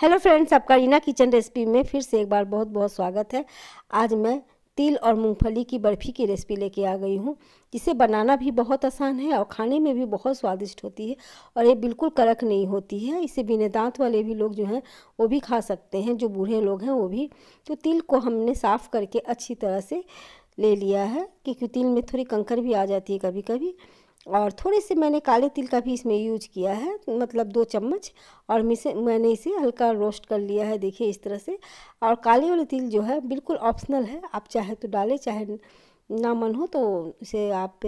Hello friends आपका Reena kitchen recipe में फिर से एक बार बहुत बहुत स्वागत है आज मैं तिल और मूंगफली की बर्फ़ी की रेसिपी लेके आ गई हूँ इसे बनाना भी बहुत आसान है और खाने में भी बहुत स्वादिष्ट होती है और ये बिल्कुल कड़क नहीं होती है इसे बिना दांत वाले भी लोग जो हैं वो भी खा सकते हैं जो बूढ़े लोग हैं वो भी तो तिल को हमने साफ़ करके अच्छी तरह से ले लिया है क्योंकि तिल में थोड़ी कंकर भी आ जाती है कभी कभी और थोड़े से मैंने काले तिल का भी इसमें यूज किया है मतलब दो चम्मच और मिसे मैंने इसे हल्का रोस्ट कर लिया है देखिए इस तरह से और काले वाले तिल जो है बिल्कुल ऑप्शनल है आप चाहे तो डालें चाहे ना मन हो तो इसे आप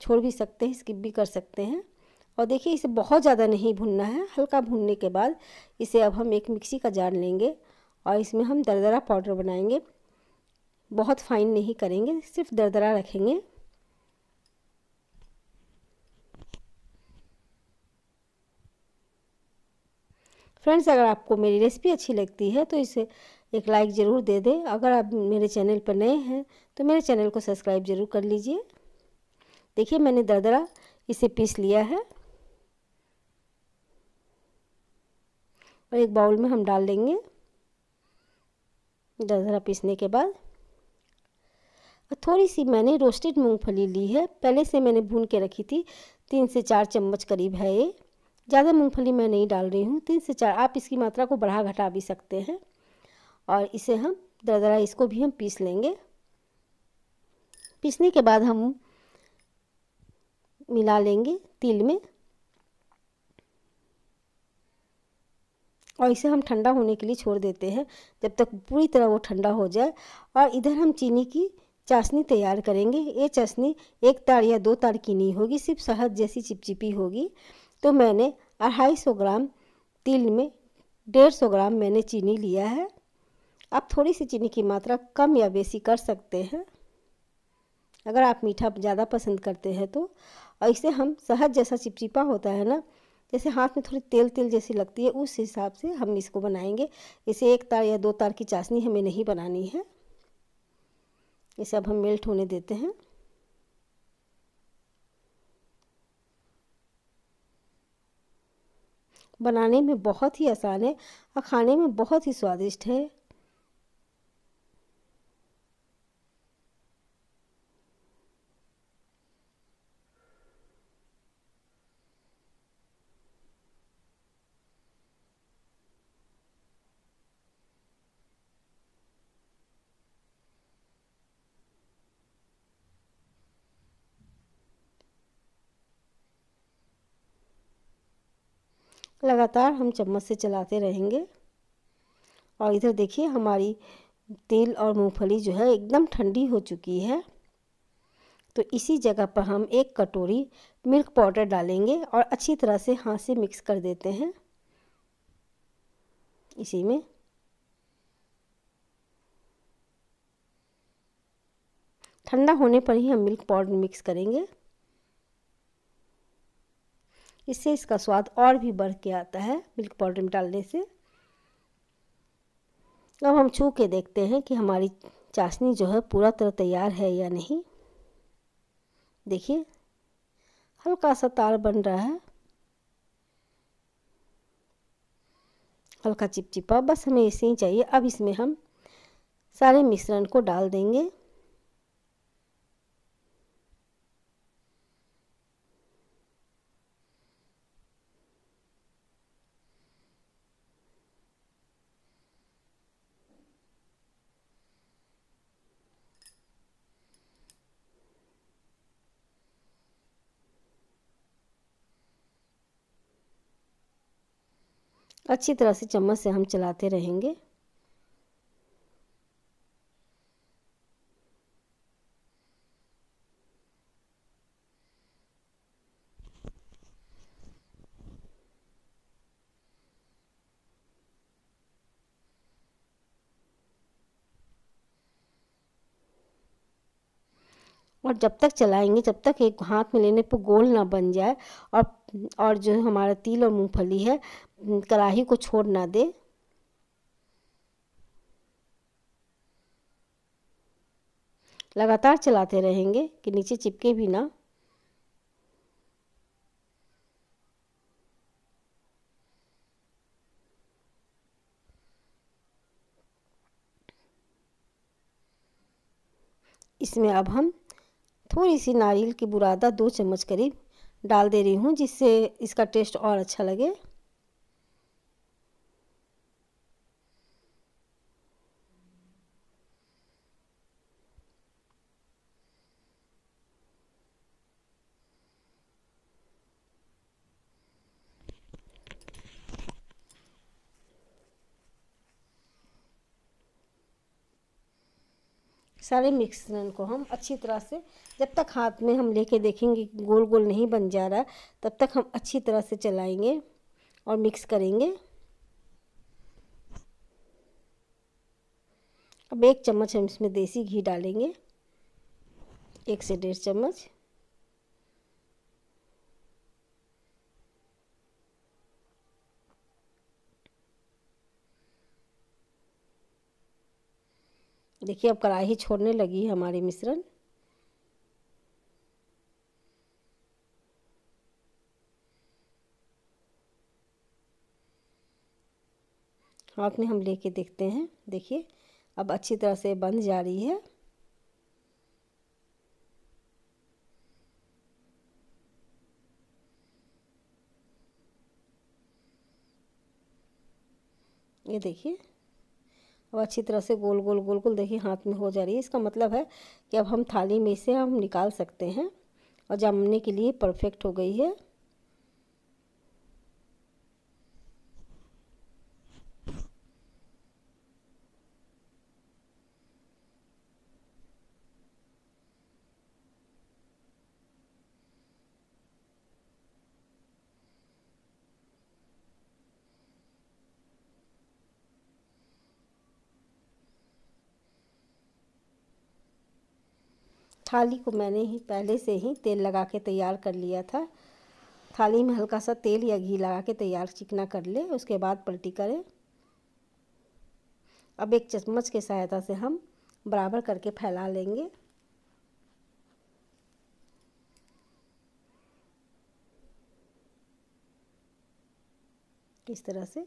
छोड़ भी सकते हैं स्किप भी कर सकते हैं और देखिए इसे बहुत ज़्यादा नहीं भुनना है हल्का भुनने के बाद इसे अब हम एक मिक्सी का जार लेंगे और इसमें हम दरदरा पाउडर बनाएंगे बहुत फाइन नहीं करेंगे सिर्फ दरदरा रखेंगे फ्रेंड्स अगर आपको मेरी रेसिपी अच्छी लगती है तो इसे एक लाइक ज़रूर दे दें अगर आप मेरे चैनल पर नए हैं तो मेरे चैनल को सब्सक्राइब ज़रूर कर लीजिए देखिए मैंने दरदरा इसे पीस लिया है और एक बाउल में हम डाल देंगे दरदरा पीसने के बाद और थोड़ी सी मैंने रोस्टेड मूंगफली ली है पहले से मैंने भून के रखी थी तीन से चार चम्मच करीब है ये ज़्यादा मूंगफली मैं नहीं डाल रही हूँ तीन से चार आप इसकी मात्रा को बढ़ा घटा भी सकते हैं और इसे हम दरदरा इसको भी हम पीस लेंगे पीसने के बाद हम मिला लेंगे तिल में और इसे हम ठंडा होने के लिए छोड़ देते हैं जब तक पूरी तरह वो ठंडा हो जाए और इधर हम चीनी की चाशनी तैयार करेंगे ये चाशनी एक तार या दो तार की नहीं होगी सिर्फ शहद जैसी चिपचिपी होगी तो मैंने अढ़ाई सौ ग्राम तिल में डेढ़ सौ ग्राम मैंने चीनी लिया है आप थोड़ी सी चीनी की मात्रा कम या बेसी कर सकते हैं अगर आप मीठा ज़्यादा पसंद करते हैं तो और इसे हम सहज जैसा चिपचिपा होता है ना जैसे हाथ में थोड़ी तेल तेल जैसी लगती है उस हिसाब से हम इसको बनाएंगे इसे एक तार या दो तार की चाशनी हमें नहीं बनानी है इसे अब हम मेल्ट होने देते हैं बनाने में बहुत ही आसान है और खाने में बहुत ही स्वादिष्ट है लगातार हम चम्मच से चलाते रहेंगे और इधर देखिए हमारी तेल और मूंगफली जो है एकदम ठंडी हो चुकी है तो इसी जगह पर हम एक कटोरी मिल्क पाउडर डालेंगे और अच्छी तरह से हाथ से मिक्स कर देते हैं इसी में ठंडा होने पर ही हम मिल्क पाउडर मिक्स करेंगे इससे इसका स्वाद और भी बढ़ के आता है मिल्क पाउडर में डालने से अब हम छू के देखते हैं कि हमारी चाशनी जो है पूरा तरह तैयार है या नहीं देखिए हल्का सा तार बन रहा है हल्का चिपचिपा बस हमें इसे ही चाहिए अब इसमें हम सारे मिश्रण को डाल देंगे अच्छी तरह से चम्मच से हम चलाते रहेंगे और जब तक चलाएंगे जब तक एक हाथ में लेने पर गोल ना बन जाए और और जो हमारा तिल और मूंगफली है कढ़ाही को छोड़ ना दे लगातार चलाते रहेंगे कि नीचे चिपके भी ना इसमें अब हम थोड़ी सी नारियल की बुरादा दो चम्मच करीब डाल दे रही हूँ जिससे इसका टेस्ट और अच्छा लगे सारे मिश्रण को हम अच्छी तरह से जब तक हाथ में हम लेके देखेंगे गोल गोल नहीं बन जा रहा तब तक हम अच्छी तरह से चलाएंगे और मिक्स करेंगे अब एक चम्मच हम इसमें देसी घी डालेंगे एक से डेढ़ चम्मच देखिए अब कढ़ाई छोड़ने लगी है हमारी मिश्रण हाथ में हम लेके देखते हैं देखिए अब अच्छी तरह से बंद जा रही है ये देखिए अब अच्छी तरह से गोल गोल गोल गोल देखिए हाथ में हो जा रही है इसका मतलब है कि अब हम थाली में से हम निकाल सकते हैं और जमने के लिए परफेक्ट हो गई है थाली को मैंने ही पहले से ही तेल लगा के तैयार कर लिया था थाली में हल्का सा तेल या घी लगा के तैयार चिकना कर ले उसके बाद पलटी करें अब एक चम्मच की सहायता से हम बराबर करके फैला लेंगे इस तरह से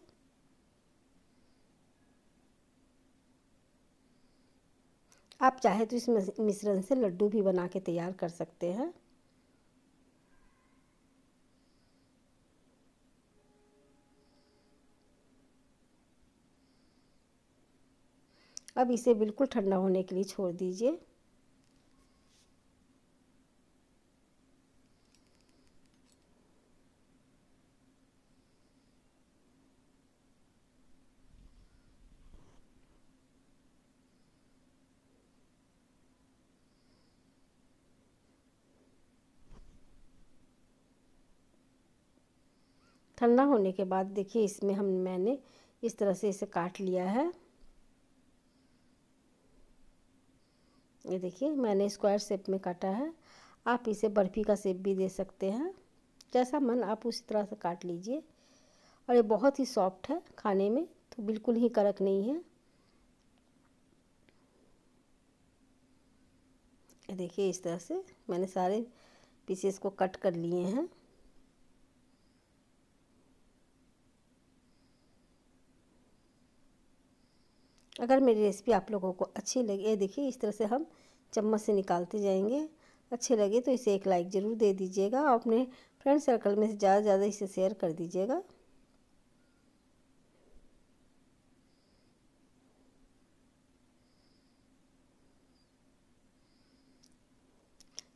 आप चाहे तो इस मिश्रण से लड्डू भी बना के तैयार कर सकते हैं अब इसे बिल्कुल ठंडा होने के लिए छोड़ दीजिए ठंडा होने के बाद देखिए इसमें हम मैंने इस तरह से इसे काट लिया है ये देखिए मैंने स्क्वायर शेप में काटा है आप इसे बर्फ़ी का शेप भी दे सकते हैं जैसा मन आप उसी तरह से काट लीजिए और ये बहुत ही सॉफ्ट है खाने में तो बिल्कुल ही कड़क नहीं है देखिए इस तरह से मैंने सारे पीसेस को कट कर लिए हैं अगर मेरी रेसिपी आप लोगों को अच्छी लगी ये देखिए इस तरह से हम चम्मच से निकालते जाएंगे अच्छे लगे तो इसे एक लाइक ज़रूर दे दीजिएगा और अपने फ्रेंड सर्कल में से ज़्यादा से ज़्यादा इसे शेयर कर दीजिएगा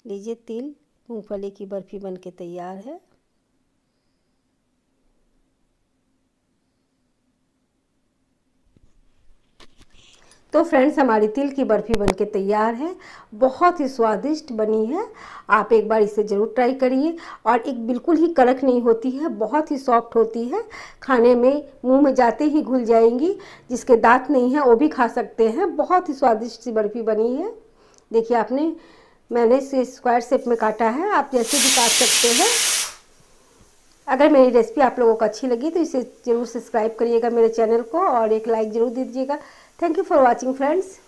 लीजिए तिल मूँगफली की बर्फ़ी बन के तैयार है तो फ्रेंड्स हमारी तिल की बर्फ़ी बनके तैयार है बहुत ही स्वादिष्ट बनी है आप एक बार इसे ज़रूर ट्राई करिए और एक बिल्कुल ही कड़क नहीं होती है बहुत ही सॉफ्ट होती है खाने में मुंह में जाते ही घुल जाएंगी जिसके दांत नहीं हैं वो भी खा सकते हैं बहुत ही स्वादिष्ट सी बर्फ़ी बनी है देखिए आपने मैंने इसे स्क्वायर शेप में काटा है आप जैसे भी काट सकते हैं अगर मेरी रेसिपी आप लोगों को अच्छी लगी तो इसे ज़रूर सब्सक्राइब करिएगा मेरे चैनल को और एक लाइक ज़रूर दीजिएगा Thank you for watching friends.